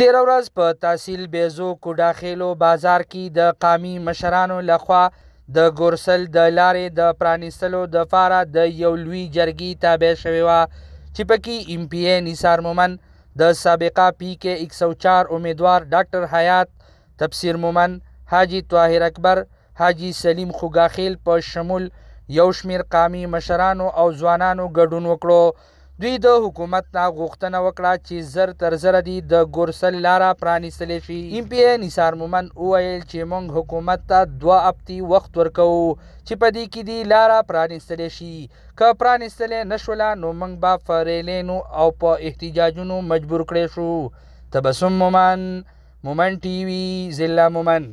تیر ورځ په تحصیل بیزو کوډاخیلو بازار کې د قامي مشرانو لخوا د ګورسل د لارې د پرانیستلو د فاره د یو لوی جرګې تابع شوې وه چې پکې ایم پی اے نثار مومن د سابقه پی کې 104 امیدوار ډاکټر حیات تفسیر مومن حاجی طاهر اکبر حاجی سلیم خوګاخیل په شمول یو شمیر قامي مشرانو او ځوانانو ګډون وکړو دوی د حکومت نه غوښتنه وکړه چې زر تر زره دي د ګورسل لاره پرانیستلې شي ایم پی اے نثار مومن وویل چې موږ حکومت ته دوه اپتی وخت ورکو چې په دې کې دی لاره پرانیستلې شي که پرانیستلې نشوله نو موږ به فرېلینو او په احتجاجونو مجبور کړې شو تبسم مومن مومن ټي وي ضلع مومن